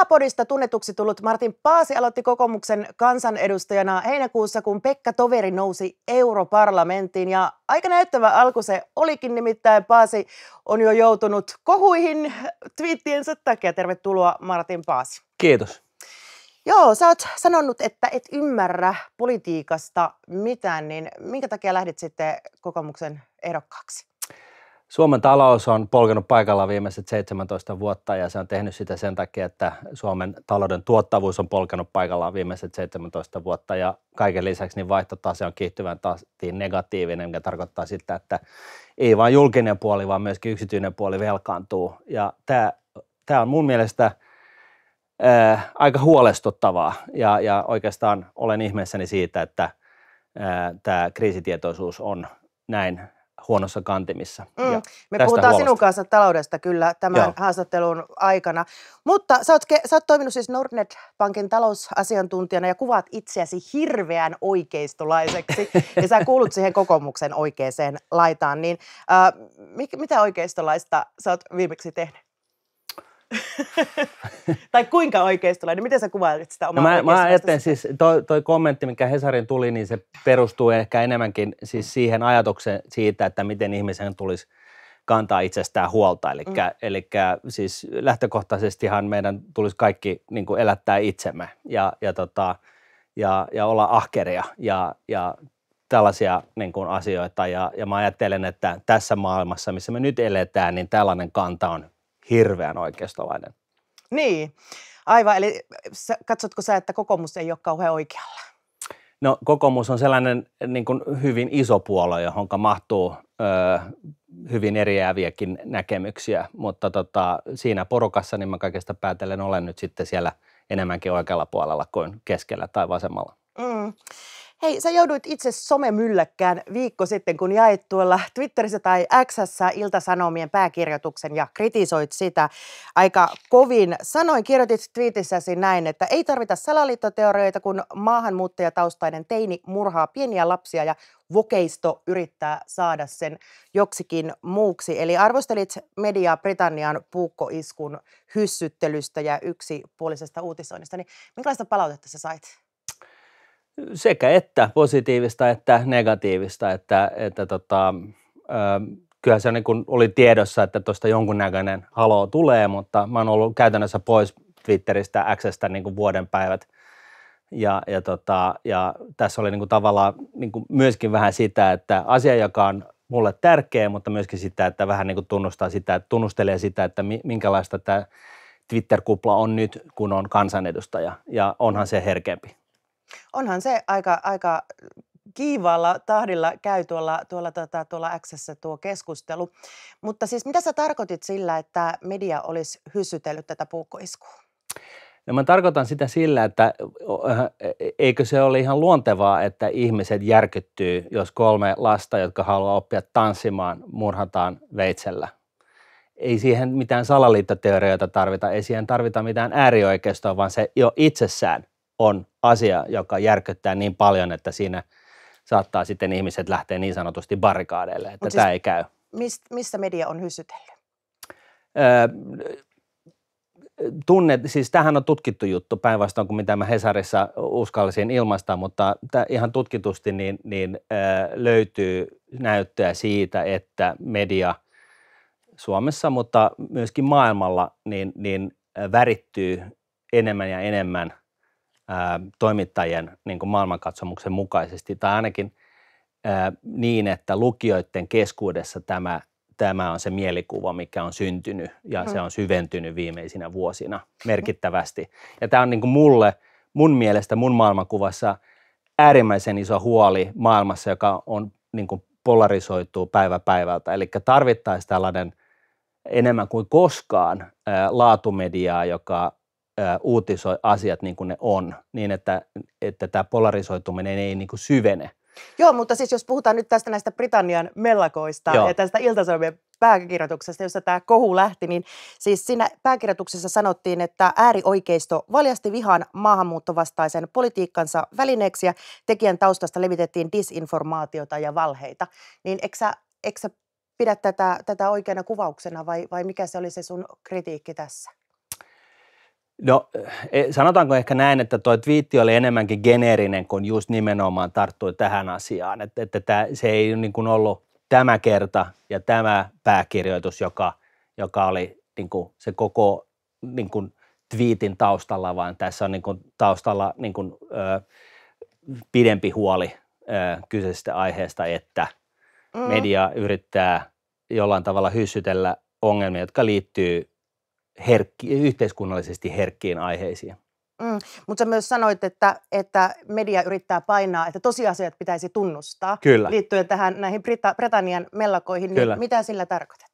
Rahapodista tunnetuksi tullut Martin Paasi aloitti kokoomuksen kansanedustajana heinäkuussa, kun Pekka Toveri nousi europarlamenttiin. Ja aika näyttävä alku se olikin, nimittäin Paasi on jo joutunut kohuihin twiittiensä takia. Tervetuloa Martin Paasi. Kiitos. Joo, sä oot sanonut, että et ymmärrä politiikasta mitään, niin minkä takia lähdit sitten kokoomuksen ehdokkaaksi? Suomen talous on polkenut paikalla viimeiset 17 vuotta ja se on tehnyt sitä sen takia, että Suomen talouden tuottavuus on polkenut paikallaan viimeiset 17 vuotta ja kaiken lisäksi niin vaihtotase on kiihtyvän tahtiin negatiivinen, mikä tarkoittaa sitä, että ei vain julkinen puoli, vaan myöskin yksityinen puoli velkaantuu ja tämä, tämä on mun mielestä ää, aika huolestuttavaa ja, ja oikeastaan olen ihmeessäni siitä, että ää, tämä kriisitietoisuus on näin huonossa kantimissa. Mm. Ja Me puhutaan huolesta. sinun kanssa taloudesta kyllä tämän Joo. haastattelun aikana. Mutta sä oot, sä oot toiminut siis Nordnet Pankin talousasiantuntijana ja kuvaat itseäsi hirveän oikeistolaiseksi. ja sä kuulut siihen kokoomuksen oikeaan laitaan. Niin, äh, mit, mitä oikeistolaista sä oot viimeksi tehnyt? tai kuinka oikeistolainen? Niin miten sä kuvailit sitä omaa no mä, mä ajattelen siis, toi, toi kommentti, mikä Hesarin tuli, niin se perustuu ehkä enemmänkin siis siihen ajatukseen siitä, että miten ihmisen tulisi kantaa itsestään huolta. Eli, mm. eli siis lähtökohtaisestihan meidän tulisi kaikki niin kuin elättää itsemme ja, ja, tota, ja, ja olla ahkeria ja, ja tällaisia niin kuin asioita. Ja, ja mä ajattelen, että tässä maailmassa, missä me nyt eletään, niin tällainen kanta on hirveän oikeistolainen. Niin, aivan. Eli katsotko sä, että kokoomus ei ole kauhean oikealla? No kokoomus on sellainen niin kuin hyvin iso puolue, johon mahtuu ö, hyvin eriäviäkin näkemyksiä, mutta tota, siinä porukassa niin mä kaikesta päätellen olen nyt sitten siellä enemmänkin oikealla puolella kuin keskellä tai vasemmalla. Mm. Hei, sä jouduit itse somemylläkkään viikko sitten, kun jaet tuolla Twitterissä tai Xssä Iltasanomien pääkirjoituksen ja kritisoit sitä aika kovin. Sanoin, kirjoitit twiitissäsi näin, että ei tarvita salaliittoteorioita, kun maahanmuuttajataustainen teini murhaa pieniä lapsia ja vokeisto yrittää saada sen joksikin muuksi. Eli arvostelit mediaa Britannian puukkoiskun hyssyttelystä ja yksipuolisesta uutisoinnista. Niin minkälaista palautetta sä sait? sekä että positiivista että negatiivista, että, että tota, ö, kyllähän se niin kuin oli tiedossa, että tuosta jonkunnäköinen halo tulee, mutta mä oon ollut käytännössä pois Twitteristä, Xstä niin kuin vuoden päivät. Ja, ja, tota, ja tässä oli niin kuin tavallaan niin kuin myöskin vähän sitä, että asia, joka on mulle tärkeä, mutta myöskin sitä, että vähän niin kuin tunnustaa sitä, että tunnustelee sitä, että minkälaista tämä Twitter-kupla on nyt, kun on kansanedustaja, ja onhan se herkempi. Onhan se aika, aika kiivaalla tahdilla käy tuolla, tuolla, tuolla, tuolla Xssä tuo keskustelu. Mutta siis mitä sä tarkoitit sillä, että media olisi hyssytellyt tätä puukkoiskua? No mä tarkoitan sitä sillä, että e, eikö se ole ihan luontevaa, että ihmiset järkyttyy, jos kolme lasta, jotka haluaa oppia tanssimaan, murhataan veitsellä. Ei siihen mitään salaliittoteorioita tarvita, ei siihen tarvita mitään äärioikeistoa, vaan se jo itsessään on asia, joka järkyttää niin paljon, että siinä saattaa sitten ihmiset lähteä niin sanotusti barrikaadeille, että Mut siis, tämä ei käy. Mist, media on hysytellyt? Öö, tunne, siis tähän on tutkittu juttu päinvastoin kuin mitä mä Hesarissa uskallisin ilmaista, mutta ihan tutkitusti niin, niin öö, löytyy näyttöä siitä, että media Suomessa, mutta myöskin maailmalla, niin, niin värittyy enemmän ja enemmän toimittajien niin kuin maailmankatsomuksen mukaisesti, tai ainakin niin, että lukijoiden keskuudessa tämä, tämä on se mielikuva, mikä on syntynyt, ja mm. se on syventynyt viimeisinä vuosina mm-hmm. merkittävästi. Ja tämä on niin kuin mulle, mun mielestä, mun maailmankuvassa äärimmäisen iso huoli maailmassa, joka on niin kuin polarisoituu päivä päivältä. Eli tarvittaisiin tällainen enemmän kuin koskaan laatumediaa, joka uutisoi asiat niin kuin ne on, niin että, että tämä polarisoituminen ei niin kuin syvene. Joo, mutta siis jos puhutaan nyt tästä näistä Britannian mellakoista Joo. ja tästä Iltasanomien pääkirjoituksesta, jossa tämä kohu lähti, niin siis siinä pääkirjoituksessa sanottiin, että äärioikeisto valjasti vihan maahanmuuttovastaisen politiikkansa välineeksi ja tekijän taustasta levitettiin disinformaatiota ja valheita. Niin eikö sä, eikö sä pidä tätä, tätä oikeana kuvauksena vai, vai mikä se oli se sun kritiikki tässä? No eh, eh, sanotaanko ehkä näin, että tuo twiitti oli enemmänkin geneerinen kuin just nimenomaan tarttui tähän asiaan, että, että tämä, se ei niin kuin ollut tämä kerta ja tämä pääkirjoitus, joka, joka oli niin kuin se koko niin kuin twiitin taustalla, vaan tässä on niin kuin taustalla niin kuin, ö, pidempi huoli ö, kyseisestä aiheesta, että mm. media yrittää jollain tavalla hyssytellä ongelmia, jotka liittyy herkki, yhteiskunnallisesti herkkiin aiheisiin. Mm, mutta sä myös sanoit, että, että media yrittää painaa, että tosiasiat pitäisi tunnustaa Kyllä. liittyen tähän näihin Brita- Britannian mellakoihin. Niin mitä sillä tarkoitat?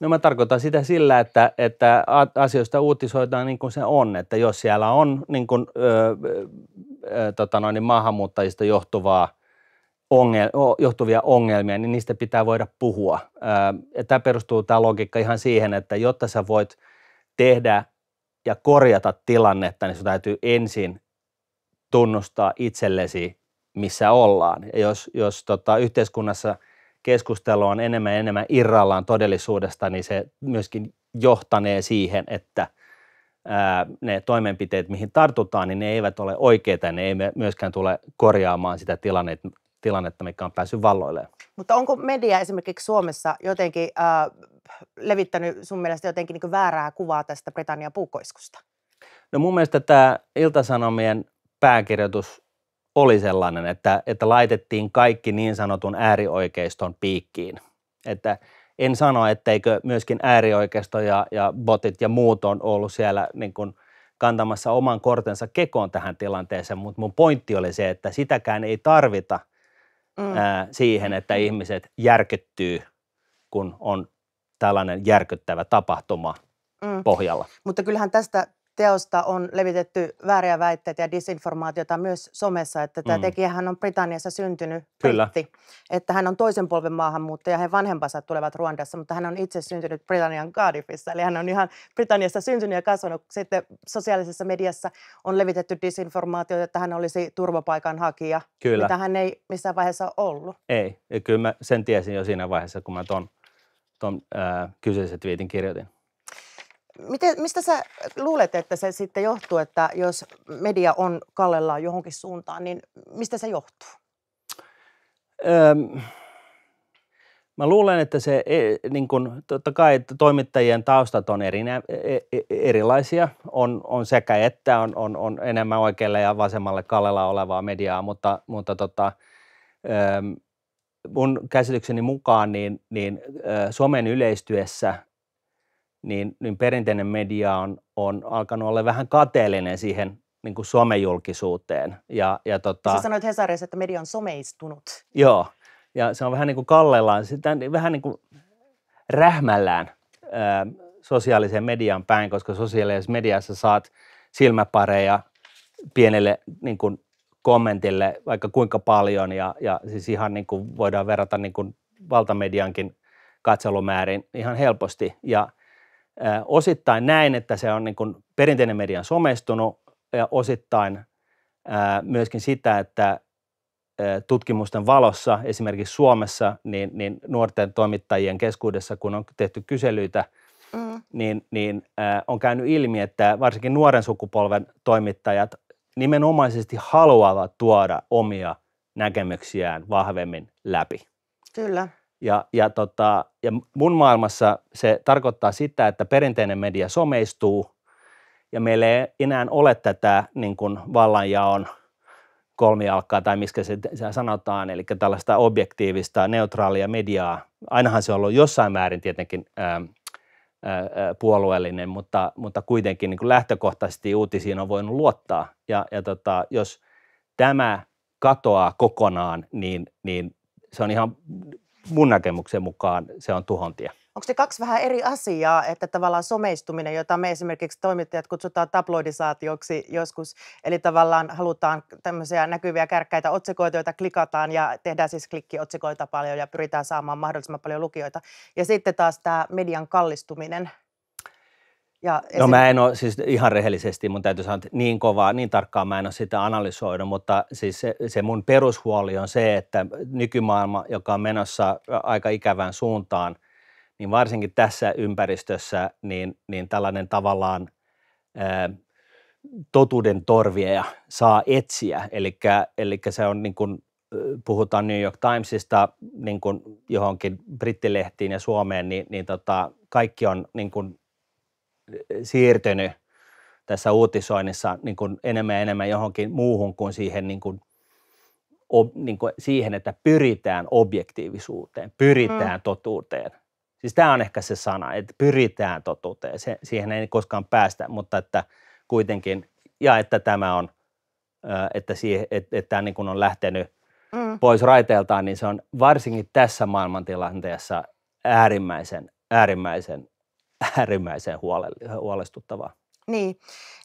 No mä tarkoitan sitä sillä, että, että asioista uutisoidaan niin kuin se on, että jos siellä on niin kuin, ö, ö, tota noin, niin maahanmuuttajista johtuvaa – ongel, johtuvia ongelmia, niin niistä pitää voida puhua. Ja tämä perustuu tämä logiikka ihan siihen, että jotta sä voit tehdä ja korjata tilannetta, niin sun täytyy ensin tunnustaa itsellesi, missä ollaan. Ja jos, jos tota, yhteiskunnassa keskustelu on enemmän ja enemmän irrallaan todellisuudesta, niin se myöskin johtanee siihen, että ää, ne toimenpiteet, mihin tartutaan, niin ne eivät ole oikeita ja ne ei myöskään tule korjaamaan sitä tilannetta, tilannetta, mikä on päässyt valloilleen. Mutta onko media esimerkiksi Suomessa jotenkin äh, levittänyt sun mielestä jotenkin niin väärää kuvaa tästä Britannian puukkoiskusta? No mun mielestä tämä Iltasanomien pääkirjoitus oli sellainen, että, että laitettiin kaikki niin sanotun äärioikeiston piikkiin. Että en sano, etteikö myöskin äärioikeisto ja, ja botit ja muut on ollut siellä niin kuin kantamassa oman kortensa kekoon tähän tilanteeseen, mutta mun pointti oli se, että sitäkään ei tarvita – mm. ää, siihen, että mm. ihmiset järkyttyy, kun on tällainen järkyttävä tapahtuma mm. pohjalla. Mutta kyllähän tästä teosta on levitetty vääriä väitteitä ja disinformaatiota myös somessa, että tämä mm. tekijähän on Britanniassa syntynyt Kyllä. Britti, että hän on toisen polven maahanmuuttaja, hänen vanhempansa tulevat Ruandassa, mutta hän on itse syntynyt Britannian Cardiffissa, eli hän on ihan Britanniassa syntynyt ja kasvanut. Sitten sosiaalisessa mediassa on levitetty disinformaatiota, että hän olisi turvapaikanhakija, Kyllä. mitä hän ei missään vaiheessa ollut. Ei, ja kyllä mä sen tiesin jo siinä vaiheessa, kun mä ton, ton äh, kyseisen twiitin kirjoitin. Miten, mistä sä luulet, että se sitten johtuu, että jos media on kallellaan johonkin suuntaan, niin mistä se johtuu? Öm, mä luulen, että se, e, niin kun, totta kai toimittajien taustat on erinä, e, e, erilaisia. On, on sekä että, on, on, on enemmän oikealle ja vasemmalle kallella olevaa mediaa, mutta, mutta tota, öm, mun käsitykseni mukaan niin, niin Suomen yleistyessä niin, niin perinteinen media on, on alkanut olla vähän kateellinen siihen niin kuin somejulkisuuteen. Ja, ja tota... Sä sanoit Hesarissa, että media on someistunut. Joo, ja se on vähän niin kuin kallellaan, sitä, vähän niin kuin rähmällään ö, sosiaaliseen median päin, koska sosiaalisessa mediassa saat silmäpareja pienelle niin kuin kommentille vaikka kuinka paljon ja, ja siis ihan niin kuin voidaan verrata niin kuin valtamediankin katselumäärin ihan helposti. Ja osittain näin, että se on niin kuin perinteinen median somestunut ja osittain myöskin sitä, että tutkimusten valossa, esimerkiksi Suomessa, niin, niin nuorten toimittajien keskuudessa, kun on tehty kyselyitä, mm. niin, niin on käynyt ilmi, että varsinkin nuoren sukupolven toimittajat nimenomaisesti haluavat tuoda omia näkemyksiään vahvemmin läpi. Kyllä. Ja, ja, tota, ja mun maailmassa se tarkoittaa sitä, että perinteinen media someistuu ja meillä ei enää ole tätä niin kuin vallanjaon kolmialkkaa tai miskä se, se sanotaan, eli tällaista objektiivista, neutraalia mediaa. Ainahan se on ollut jossain määrin tietenkin ää, ähm, ää, äh, äh, puolueellinen, mutta, mutta kuitenkin niin kuin lähtökohtaisesti uutisiin on voinut luottaa. Ja, ja tota, jos tämä katoaa kokonaan, niin, niin se on ihan mun näkemyksen mukaan se on tuhontia. Onko se kaksi vähän eri asiaa, että tavallaan someistuminen, jota me esimerkiksi toimittajat kutsutaan tabloidisaatioksi joskus, eli tavallaan halutaan tämmöisiä näkyviä kärkkäitä otsikoita, joita klikataan ja tehdään siis klikkiotsikoita paljon ja pyritään saamaan mahdollisimman paljon lukijoita. Ja sitten taas tämä median kallistuminen, ja no, esim... No mä en ole, siis ihan rehellisesti mun täytyy sanoa, että niin kovaa, niin tarkkaan mä en ole sitä analysoinut, mutta siis se, se mun perushuoli on se, että nykymaailma, joka on menossa aika ikävään suuntaan, niin varsinkin tässä ympäristössä, niin, niin tällainen tavallaan ää, totuuden torvieja saa etsiä. Eli se on niin kuin, puhutaan New York Timesista niin kuin johonkin brittilehtiin ja Suomeen, niin, niin tota, kaikki on niin kuin siirtynyt tässä uutisoinnissa niin kuin enemmän ja enemmän johonkin muuhun kuin siihen, niin kuin, ob, niin kuin siihen että pyritään objektiivisuuteen, pyritään mm. totuuteen. Siis tämä on ehkä se sana, että pyritään totuuteen. Se, siihen ei koskaan päästä, mutta että kuitenkin, ja että tämä on, että, siihen, että, että tämä niin kuin on lähtenyt mm. pois raiteeltaan, niin se on varsinkin tässä maailmantilanteessa äärimmäisen, äärimmäisen äärimmäisen huolestuttavaa. Niin,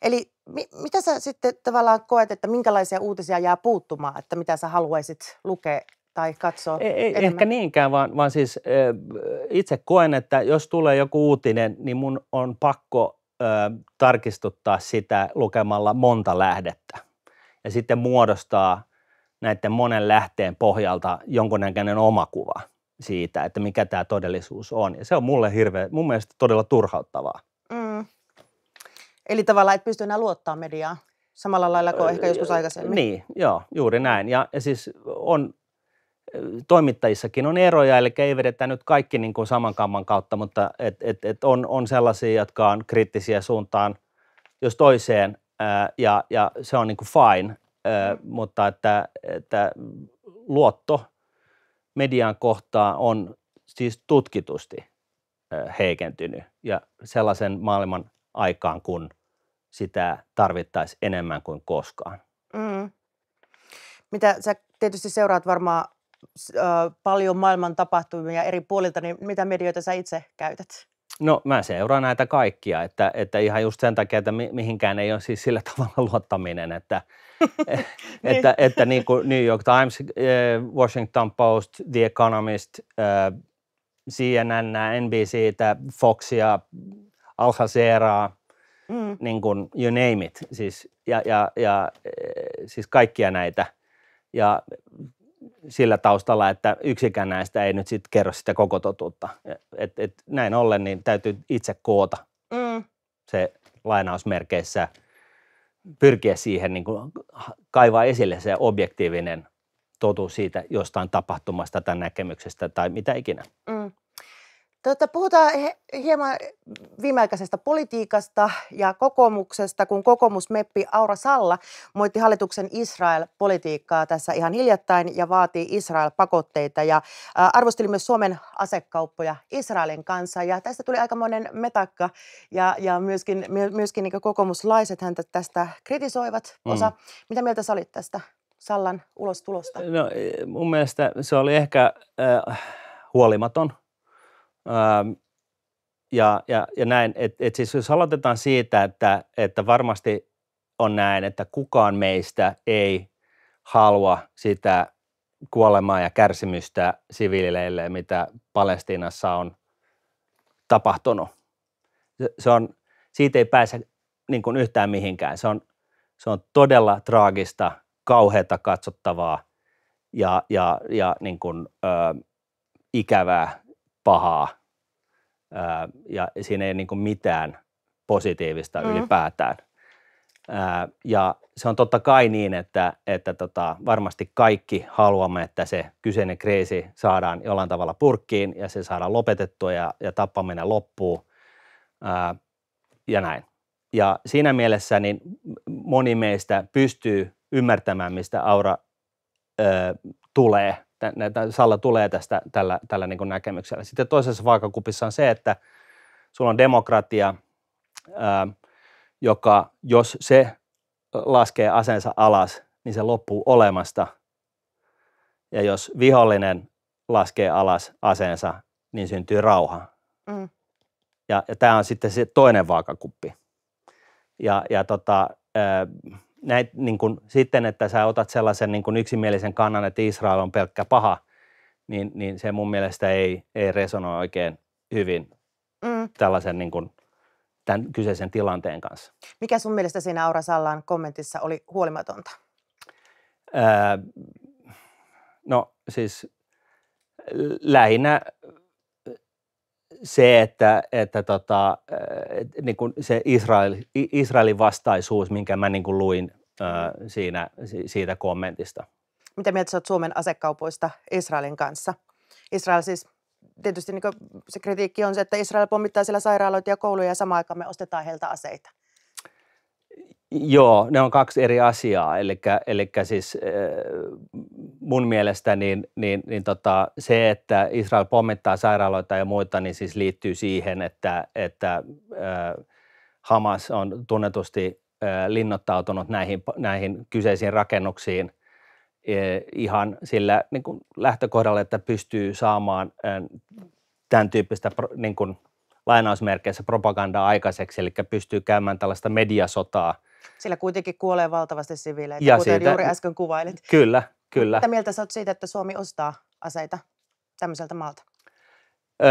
eli mi- mitä sä sitten tavallaan koet, että minkälaisia uutisia jää puuttumaan, että mitä sä haluaisit lukea tai katsoa ei, ei Ehkä niinkään, vaan, vaan siis itse koen, että jos tulee joku uutinen, niin mun on pakko ö, tarkistuttaa sitä lukemalla monta lähdettä ja sitten muodostaa näiden monen lähteen pohjalta jonkunnäköinen omakuva – siitä, että mikä tämä todellisuus on. Ja se on mulle hirveä, mun mielestä todella turhauttavaa. Mm. Eli tavallaan et pysty enää luottaa mediaan samalla lailla kuin ehkä joskus aikaisemmin. Niin, joo, juuri näin. Ja, ja siis on, toimittajissakin on eroja, eli ei vedetä nyt kaikki niin kuin saman kamman kautta, mutta et, et, et on, on sellaisia, jotka on kriittisiä suuntaan jos toiseen, ää, ja, ja se on niin kuin fine, ää, mm. mutta että, että luotto median kohtaa on siis tutkitusti heikentynyt ja sellaisen maailman aikaan, kun sitä tarvittaisiin enemmän kuin koskaan. Mm. Mitä sä tietysti seuraat varmaan ö, paljon maailman tapahtumia eri puolilta, niin mitä medioita sä itse käytät? No mä seuraan näitä kaikkia, että, että ihan just sen takia, että mihinkään ei ole siis sillä tavalla luottaminen, että – Niin. että, että niin kuin New York Times, eh, Washington Post, The Economist, eh, CNN, NBC, Foxia, Al Jazeera, mm. niin kuin you name it, siis, ja, ja, ja eh, siis kaikkia näitä. Ja sillä taustalla, että yksikään näistä ei nyt sitten kerro sitä koko totuutta. Et, et näin ollen niin täytyy itse koota mm. se lainausmerkeissä – pyrkiä siihen niin kuin kaivaa esille se objektiivinen totuus siitä jostain tapahtumasta tai näkemyksestä tai mitä ikinä. Mm. Tuota, puhutaan hieman viimeaikaisesta politiikasta ja kokoomuksesta, kun kokoomusmeppi Aura Salla moitti hallituksen Israel-politiikkaa tässä ihan hiljattain ja vaatii Israel-pakotteita ja arvosteli myös Suomen asekauppoja Israelin kanssa ja tästä tuli aikamoinen metakka ja, ja myöskin, myöskin niin kokoomuslaiset häntä tästä kritisoivat mm. osa. Mm. Mitä mieltä sä olit tästä Sallan ulostulosta? No e, mun mielestä se oli ehkä äh, huolimaton – Ähm, ja, ja, ja näin, että et siis jos aloitetaan siitä, että, että varmasti on näin, että kukaan meistä ei halua sitä kuolemaa ja kärsimystä siviileille, mitä Palestiinassa on tapahtunut. Se, se on, siitä ei pääse niin kuin yhtään mihinkään. Se on, se on todella traagista, kauheata katsottavaa ja, ja, ja niin kuin, ö, ikävää pahaa ää, ja siinä ei ole niin mitään positiivista mm. ylipäätään. Ää, ja se on totta kai niin, että, että tota, varmasti kaikki haluamme, että se kyseinen kriisi saadaan jollain tavalla purkkiin ja se saadaan lopetettua ja, ja tappaminen loppuu ää, ja näin. Ja siinä mielessä niin moni meistä pystyy ymmärtämään, mistä aura ö, tulee näitä Salla tulee tästä tällä, tällä niin näkemyksellä. Sitten toisessa vaakakupissa on se, että sulla on demokratia, ää, joka jos se laskee asensa alas, niin se loppuu olemasta. Ja jos vihollinen laskee alas aseensa, niin syntyy rauha. Mm. Ja, ja tämä on sitten se toinen vaakakuppi. Ja, ja tota, ää, näit, niin kun, sitten, että sä otat sellaisen niin kun yksimielisen kannan, että Israel on pelkkä paha, niin, niin se mun mielestä ei, ei resonoi oikein hyvin mm. tällaisen niin kun, tämän kyseisen tilanteen kanssa. Mikä sun mielestä siinä Aura Sallan kommentissa oli huolimatonta? Öö, no siis lähinnä se, että, että tota, eh, niin kuin se Israel, Israelin vastaisuus, minkä mä niin kuin luin eh, siinä, siitä kommentista. Mitä mieltä sä oot Suomen asekaupoista Israelin kanssa? Israel siis, tietysti niin se kritiikki on se, että Israel pommittaa siellä sairaaloita ja kouluja ja samaan aikaan me ostetaan heiltä aseita. Joo, ne on kaksi eri asiaa. Eli siis äh, mun mielestä niin, niin, niin tota, se, että Israel pommittaa sairaaloita ja muita, niin siis liittyy siihen, että, että äh, Hamas on tunnetusti äh, linnoittautunut näihin, näihin kyseisiin rakennuksiin äh, ihan sillä niin kuin lähtökohdalla, että pystyy saamaan äh, tämän tyyppistä niin kuin, lainausmerkeissä propagandaa aikaiseksi, eli pystyy käymään tällaista mediasotaa – sillä kuitenkin kuolee valtavasti siviileitä, ja kuten siitä, juuri äsken kuvailit. Kyllä, kyllä. Mitä mieltä sä oot siitä, että Suomi ostaa aseita tämmöiseltä maalta? Öö,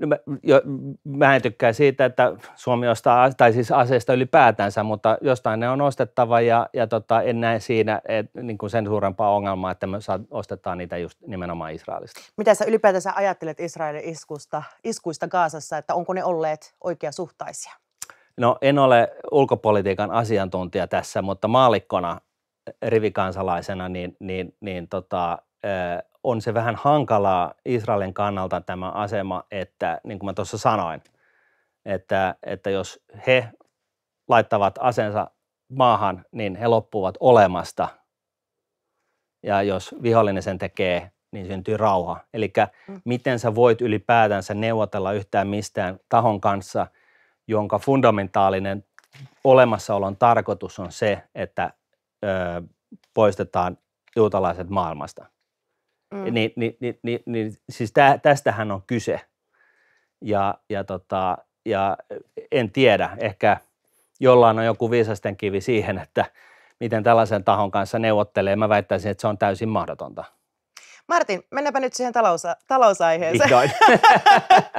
no mä, jo, mä en tykkää siitä, että Suomi ostaa, tai siis aseista ylipäätänsä, mutta jostain ne on ostettava ja, ja tota, en näe siinä et, niin kuin sen suurempaa ongelmaa, että me saa, ostetaan niitä just nimenomaan Israelista. Mitä sä ylipäätänsä ajattelet Israelin iskusta, iskuista Gaasassa, että onko ne olleet oikeasuhtaisia? No en ole ulkopolitiikan asiantuntija tässä, mutta maalikkona eh, rivikansalaisena, niin, niin, niin tota, eh, on se vähän hankalaa Israelin kannalta tämä asema, että niin kuin mä tuossa sanoin, että, että jos he laittavat asensa maahan, niin he loppuvat olemasta. Ja jos vihollinen sen tekee, niin syntyy rauha. Eli mm. miten sä voit ylipäätänsä neuvotella yhtään mistään tahon kanssa – jonka fundamentaalinen olemassaolon tarkoitus on se, että ö, poistetaan juutalaiset maailmasta. Mm. Niin, niin, niin, niin, niin siis tä, tästähän on kyse. Ja, ja, tota, ja en tiedä, ehkä jollain on joku viisasten kivi siihen, että miten tällaisen tahon kanssa neuvottelee. Mä väittäisin, että se on täysin mahdotonta. Martin, mennäänpä nyt siihen talousa- talousaiheeseen. Vihdoin.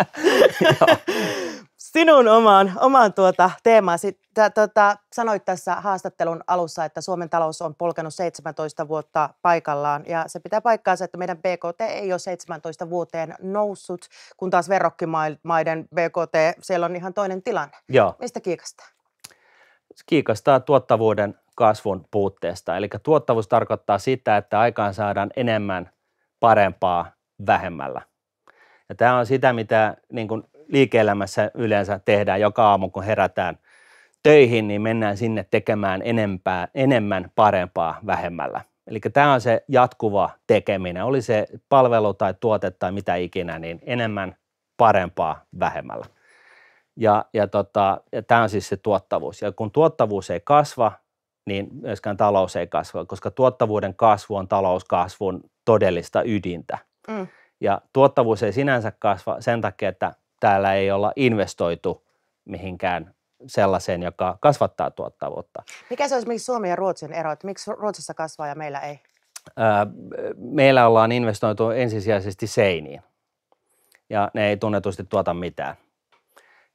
sinun omaan, omaan tuota teemaasi. Tätä tota, sanoit tässä haastattelun alussa, että Suomen talous on polkenut 17 vuotta paikallaan ja se pitää paikkaansa, että meidän BKT ei ole 17 vuoteen noussut, kun taas verrokkimaiden BKT, siellä on ihan toinen tilanne. Joo. Mistä kiikastaa? Kiikastaa tuottavuuden kasvun puutteesta. Eli tuottavuus tarkoittaa sitä, että aikaan saadaan enemmän parempaa vähemmällä. Ja tämä on sitä, mitä niin kuin liike-elämässä yleensä tehdään joka aamu, kun herätään töihin, niin mennään sinne tekemään enempää, enemmän parempaa vähemmällä. Eli tämä on se jatkuva tekeminen, oli se palvelu tai tuote tai mitä ikinä, niin enemmän parempaa vähemmällä. Ja, ja, tota, ja tämä on siis se tuottavuus. Ja kun tuottavuus ei kasva, niin myöskään talous ei kasva, koska tuottavuuden kasvu on talouskasvun todellista ydintä. Mm. Ja tuottavuus ei sinänsä kasva sen takia, että täällä ei olla investoitu mihinkään sellaiseen, joka kasvattaa tuottavuutta. Mikä se on esimerkiksi Suomen ja Ruotsin ero, että miksi Ruotsissa kasvaa ja meillä ei? Meillä ollaan investoitu ensisijaisesti seiniin ja ne ei tunnetusti tuota mitään.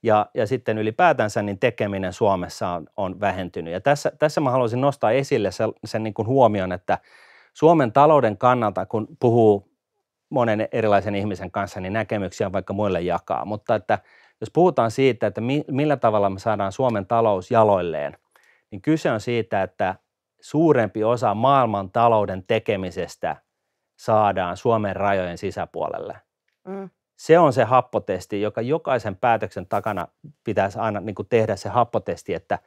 Ja, ja sitten ylipäätänsä niin tekeminen Suomessa on, on vähentynyt. Ja tässä, tässä mä haluaisin nostaa esille sen, sen niin kuin huomion, että Suomen talouden kannalta, kun puhuu monen erilaisen ihmisen kanssa, niin näkemyksiä vaikka muille jakaa. Mutta että jos puhutaan siitä, että millä tavalla me saadaan Suomen talous jaloilleen, niin kyse on siitä, että suurempi osa maailman talouden tekemisestä saadaan Suomen rajojen sisäpuolelle. Mm. Se on se happotesti, joka jokaisen päätöksen takana pitäisi aina niin kuin tehdä se happotesti, että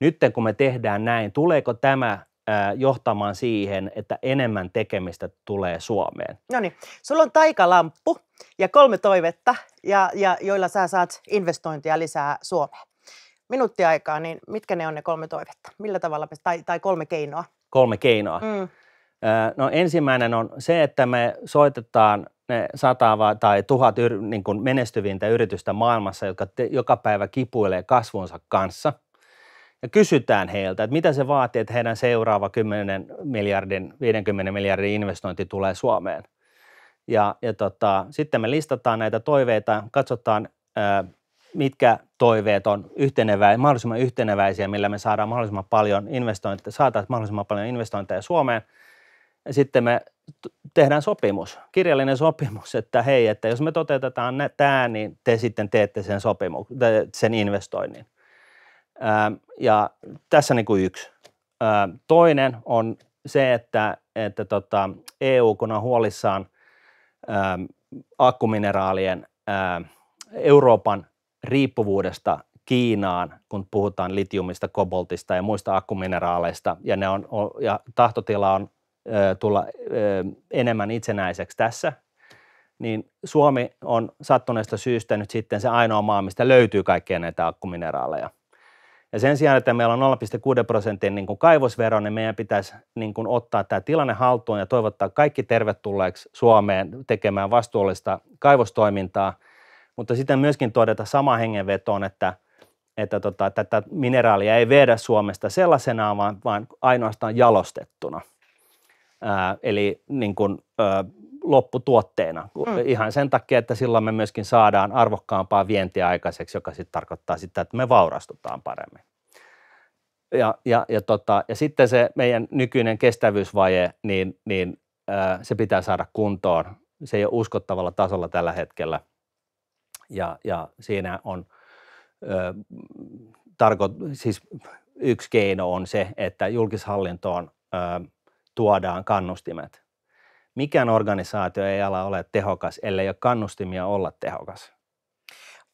nyt kun me tehdään näin, tuleeko tämä Äh, johtamaan siihen, että enemmän tekemistä tulee Suomeen. No niin, sulla on taikalamppu ja kolme toivetta, ja, ja joilla sä saat investointia lisää Suomeen. Minuutti aikaa, niin mitkä ne on ne kolme toivetta? Millä tavalla, tai, tai kolme keinoa? Kolme keinoa. Mm. Äh, no ensimmäinen on se, että me soitetaan ne sata tai tuhat yr, niin kuin menestyvintä yritystä maailmassa, jotka te, joka päivä kipuilee kasvunsa kanssa – ja kysytään heiltä, että mitä se vaatii, että heidän seuraava 10 miljardin, 50 miljardin investointi tulee Suomeen. Ja, ja tota, sitten me listataan näitä toiveita, katsotaan mitkä toiveet on yhtenevä, mahdollisimman yhteneväisiä, millä me saadaan mahdollisimman paljon investointeja, saataisiin mahdollisimman paljon investointeja Suomeen. Ja sitten me tehdään sopimus, kirjallinen sopimus, että hei, että jos me toteutetaan tämä, niin te sitten teette sen, sopimu- sen investoinnin ja tässä niin kuin yksi. toinen on se, että, että tota, EU kun on huolissaan akkumineraalien Euroopan riippuvuudesta Kiinaan, kun puhutaan litiumista, koboltista ja muista akkumineraaleista, ja, ne on, ja tahtotila on tulla ö, enemmän itsenäiseksi tässä, niin Suomi on sattuneesta syystä nyt sitten se ainoa maa, mistä löytyy kaikkia näitä akkumineraaleja. Ja sen sijaan, että meillä on 0,6 prosentin niin kuin kaivosvero, niin meidän pitäisi niin kuin ottaa tämä tilanne haltuun ja toivottaa kaikki tervetulleeksi Suomeen tekemään vastuullista kaivostoimintaa, mutta sitten myöskin todeta sama hengenvetoon, että, että tota, tätä mineraalia ei viedä Suomesta sellaisenaan, vaan, vaan ainoastaan jalostettuna. Ää, eli niin kuin, ää, lopputuotteena. Mm. Ihan sen takia, että silloin me myöskin saadaan arvokkaampaa vientiä aikaiseksi, joka sitten tarkoittaa sitä, että me vaurastutaan paremmin. Ja, ja, ja, tota, ja sitten se meidän nykyinen kestävyysvaje, niin, niin se pitää saada kuntoon. Se ei ole uskottavalla tasolla tällä hetkellä. Ja, ja siinä on ö, tarko- siis yksi keino on se, että julkishallintoon ö, tuodaan kannustimet – mikään organisaatio ei ala ole tehokas, ellei ole kannustimia olla tehokas.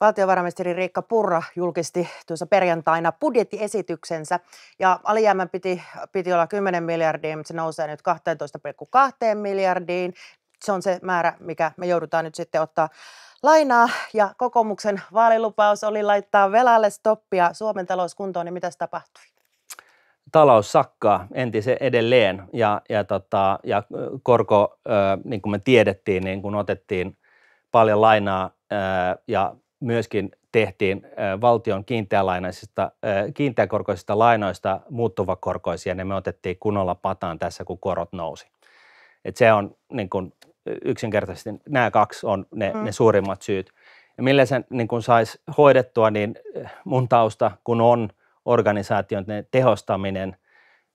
Valtiovarainministeri Riikka Purra julkisti tuossa perjantaina budjettiesityksensä ja alijäämän piti, piti olla 10 miljardia, mutta se nousee nyt 12,2 miljardiin. Se on se määrä, mikä me joudutaan nyt sitten ottaa lainaa ja kokoomuksen vaalilupaus oli laittaa velalle stoppia Suomen talouskuntoon, niin mitä tapahtui? talous sakkaa entisen edelleen ja, ja, tota, ja korko, niin kuin me tiedettiin, niin kun otettiin paljon lainaa ja myöskin tehtiin valtion kiinteälainaisista, kiinteäkorkoisista lainoista muuttuvakorkoisia, niin me otettiin kunnolla pataan tässä, kun korot nousi. Et se on niin kun, yksinkertaisesti, nämä kaksi on ne, mm. ne suurimmat syyt. Ja millä sen niin saisi hoidettua, niin mun tausta kun on – organisaation tehostaminen,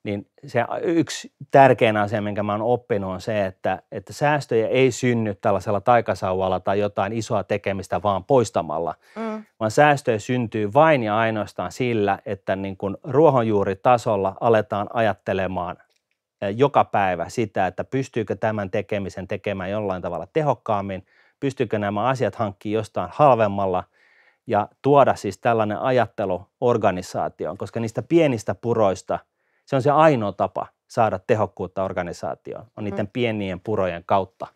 niin se yksi tärkein asia, minkä mä oon oppinut, on se, että, että säästöjä ei synny tällaisella taikasauvalla tai jotain isoa tekemistä vaan poistamalla, mm. vaan säästöjä syntyy vain ja ainoastaan sillä, että niin kun ruohonjuuritasolla aletaan ajattelemaan joka päivä sitä, että pystyykö tämän tekemisen tekemään jollain tavalla tehokkaammin, pystyykö nämä asiat hankkimaan jostain halvemmalla – ja tuoda siis tällainen ajattelu organisaatioon, koska niistä pienistä puroista se on se ainoa tapa saada tehokkuutta organisaatioon, on niiden mm. pienien purojen kautta.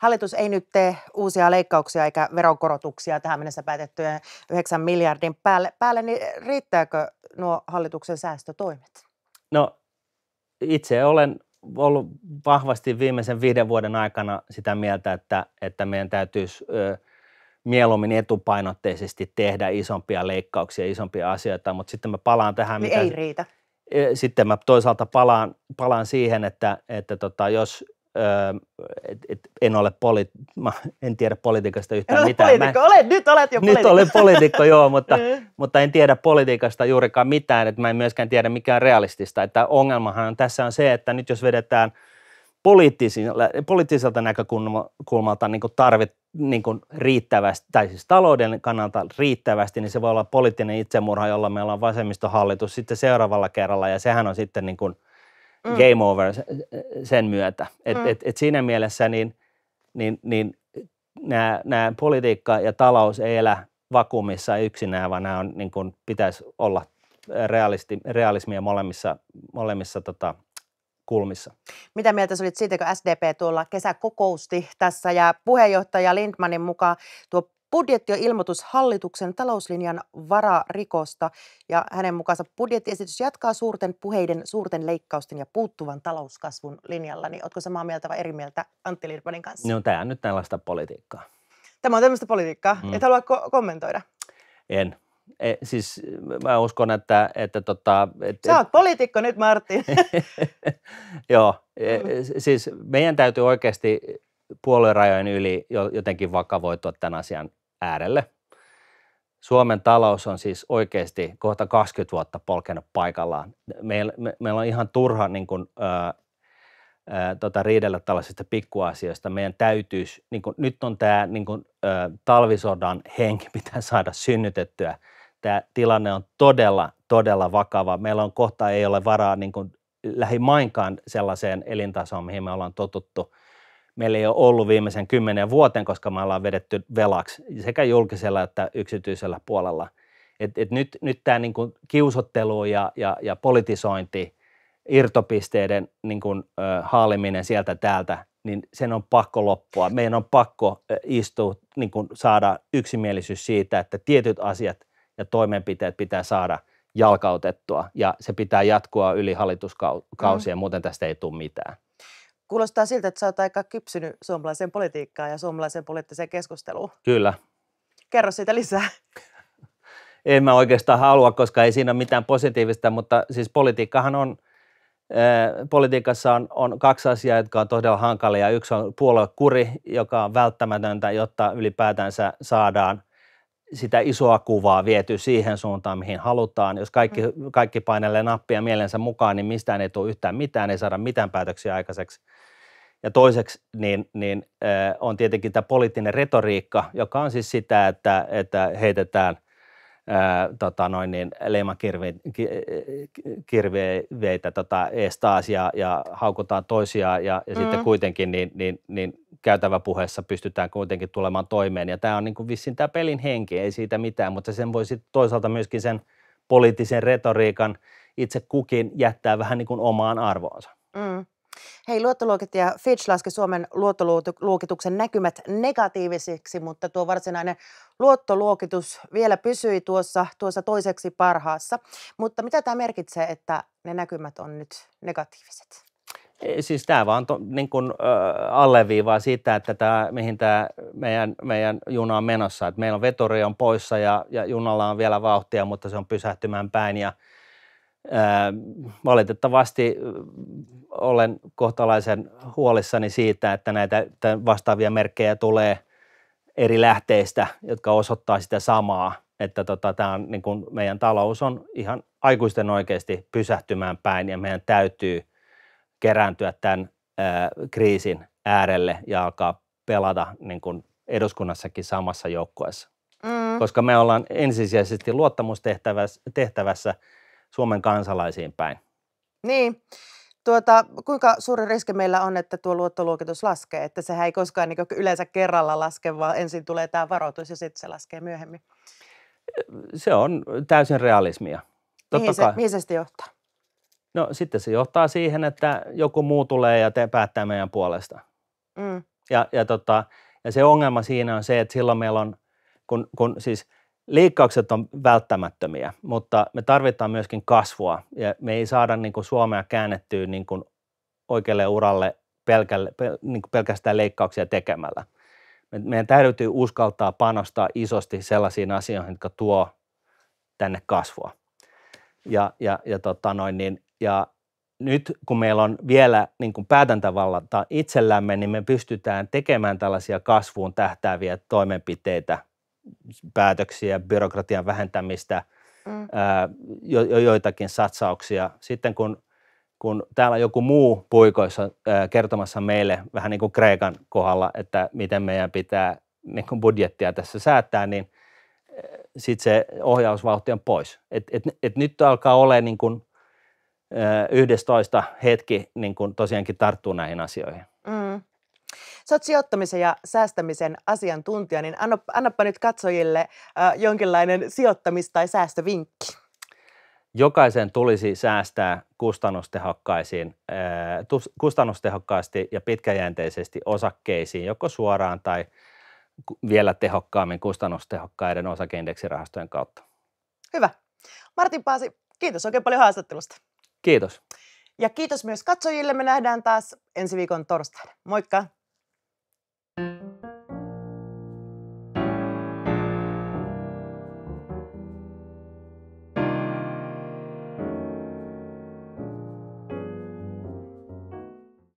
Hallitus ei nyt tee uusia leikkauksia eikä veronkorotuksia tähän mennessä päätettyjen 9 miljardin päälle, päälle niin riittääkö nuo hallituksen säästötoimet? No itse olen ollut vahvasti viimeisen viiden vuoden aikana sitä mieltä, että, että meidän täytyisi – mieluummin etupainotteisesti tehdä isompia leikkauksia, isompia asioita, mutta sitten mä palaan tähän. Niin mitä, ei riitä. E, sitten mä toisaalta palaan, palaan siihen, että, että tota, jos Öö, et, et, en ole poli, mä en tiedä politiikasta yhtään en ole mitään. Poliitikko, en, olet, nyt olet jo poliitikko. Nyt olen poliitikko, joo, mutta, niin. mutta en tiedä politiikasta juurikaan mitään, että mä en myöskään tiedä mikään realistista. Että ongelmahan tässä on se, että nyt jos vedetään poliittiselta näkökulmalta niin tarvit, niin kuin riittävästi, tai siis talouden kannalta riittävästi, niin se voi olla poliittinen itsemurha, jolla meillä on vasemmistohallitus sitten seuraavalla kerralla, ja sehän on sitten niin kuin mm. game over sen myötä. Et, mm. et, et siinä mielessä niin, niin, niin nämä, nämä politiikka ja talous ei elä vakuumissa yksinään, vaan nämä on, niin kuin pitäisi olla realisti, realismia molemmissa, molemmissa tota, kulmissa. Mitä mieltä olit siitä, kun SDP tuolla kesäkokousti tässä ja puheenjohtaja Lindmanin mukaan tuo budjetti on ilmoitus hallituksen talouslinjan vararikosta ja hänen mukaansa budjettiesitys jatkaa suurten puheiden, suurten leikkausten ja puuttuvan talouskasvun linjalla. Niin ootko samaa mieltä vai eri mieltä Antti Lindmanin kanssa? No tämä on nyt tällaista politiikkaa. Tämä on tämmöistä politiikkaa. Mm. Et halua ko- kommentoida? En. E, siis mä uskon, että... että tota, et, Sä oot poliitikko nyt, Martin. Joo, e, mm. siis meidän täytyy oikeasti puoluerajojen yli jotenkin vakavoitua tämän asian äärelle. Suomen talous on siis oikeasti kohta 20 vuotta polkenut paikallaan. Meillä, me, meillä on ihan turha niin kuin, ö, tota, riidellä tällaisista pikkuasioista. Meidän täytyisi, niin kuin, nyt on tämä niin kuin, ää, talvisodan henki, pitää saada synnytettyä. Tämä tilanne on todella, todella vakava. Meillä on kohta ei ole varaa niin kuin, lähimainkaan sellaiseen elintasoon, mihin me ollaan totuttu. Meillä ei ole ollut viimeisen kymmenen vuoten, koska me ollaan vedetty velaksi sekä julkisella että yksityisellä puolella. Et, et nyt nyt tämä niinku kiusottelu ja, ja, ja politisointi – irtopisteiden niin kuin, ö, haaliminen sieltä täältä, niin sen on pakko loppua. Meidän on pakko istua, niin kuin saada yksimielisyys siitä, että tietyt asiat ja toimenpiteet pitää saada jalkautettua ja se pitää jatkua yli hallituskausia, mm. muuten tästä ei tule mitään. Kuulostaa siltä, että sä oot aika kypsynyt suomalaiseen politiikkaan ja suomalaiseen poliittiseen keskusteluun. Kyllä. Kerro siitä lisää en mä oikeastaan halua, koska ei siinä ole mitään positiivista, mutta siis politiikkahan on politiikassa on, on kaksi asiaa, jotka on todella hankalia. Yksi on puoluekuri, joka on välttämätöntä, jotta ylipäätänsä saadaan sitä isoa kuvaa viety siihen suuntaan, mihin halutaan. Jos kaikki, mm. kaikki painelee nappia mielensä mukaan, niin mistään ei tule yhtään mitään, ei saada mitään päätöksiä aikaiseksi. Ja toiseksi niin, niin, on tietenkin tämä poliittinen retoriikka, joka on siis sitä, että, että heitetään – tota noin niin, leimankirveitä tota, ees taas ja, ja haukutaan toisiaan ja, ja mm. sitten kuitenkin niin, niin, niin käytäväpuheessa pystytään kuitenkin tulemaan toimeen. Ja tämä on niin kuin vissiin tämä pelin henki, ei siitä mitään, mutta sen voi sitten toisaalta myöskin sen poliittisen retoriikan itse kukin jättää vähän niin kuin omaan arvoonsa. Mm. Hei, ja Fitch laski Suomen luottoluokituksen näkymät negatiivisiksi, mutta tuo varsinainen luottoluokitus vielä pysyi tuossa, tuossa toiseksi parhaassa. Mutta mitä tämä merkitsee, että ne näkymät on nyt negatiiviset? Siis tämä vaan to, niin kun, äh, alleviivaa sitä, että tämä, mihin tämä meidän, meidän juna on menossa. Et meillä on veturi on poissa ja, ja junalla on vielä vauhtia, mutta se on pysähtymään päin ja – Valitettavasti olen kohtalaisen huolissani siitä, että näitä vastaavia merkkejä tulee eri lähteistä, jotka osoittaa sitä samaa, että tota, tää on, niin kun meidän talous on ihan aikuisten oikeasti pysähtymään päin ja meidän täytyy kerääntyä tämän ää, kriisin äärelle ja alkaa pelata niin kun eduskunnassakin samassa joukkueessa. Mm. Koska me ollaan ensisijaisesti luottamustehtävässä, tehtävässä, Suomen kansalaisiin päin. Niin. Tuota, kuinka suuri riski meillä on, että tuo luottoluokitus laskee? Että sehän ei koskaan niin yleensä kerralla laske, vaan ensin tulee tämä varoitus ja sitten se laskee myöhemmin. Se on täysin realismia. Totta mihin, se, kai. mihin se sitten johtaa? No sitten se johtaa siihen, että joku muu tulee ja te päättää meidän puolesta. Mm. Ja, ja, tota, ja se ongelma siinä on se, että silloin meillä on, kun, kun siis – leikkaukset on välttämättömiä, mutta me tarvitaan myöskin kasvua ja me ei saada niin kuin Suomea käännettyä niin kuin oikealle uralle pelkälle, pel, niin kuin pelkästään leikkauksia tekemällä. Meidän täytyy uskaltaa panostaa isosti sellaisiin asioihin, jotka tuo tänne kasvua. Ja, ja, ja, tota noin, niin, ja nyt kun meillä on vielä niin kuin päätäntävallata itsellämme, niin me pystytään tekemään tällaisia kasvuun tähtääviä toimenpiteitä – päätöksiä, byrokratian vähentämistä, mm. ää, jo, jo, joitakin satsauksia. Sitten kun, kun täällä joku muu puikoissa kertomassa meille, vähän niin kuin Kreikan kohdalla, että miten meidän pitää niin kuin budjettia tässä säätää, niin sitten se ohjausvauhti on pois. Et, et, et nyt alkaa olla niin kuin, ää, 11 hetki niin kuin tosiaankin tarttuu näihin asioihin. Mm. Sä oot sijoittamisen ja säästämisen asiantuntija, niin anna, annapa nyt katsojille äh, jonkinlainen sijoittamis- tai säästövinkki. Jokaisen tulisi säästää kustannustehokkaisiin, äh, kustannustehokkaasti ja pitkäjänteisesti osakkeisiin, joko suoraan tai vielä tehokkaammin kustannustehokkaiden osakeindeksirahastojen kautta. Hyvä. Martin Paasi, kiitos oikein paljon haastattelusta. Kiitos. Ja kiitos myös katsojille. Me nähdään taas ensi viikon torstaina. Moikka! Música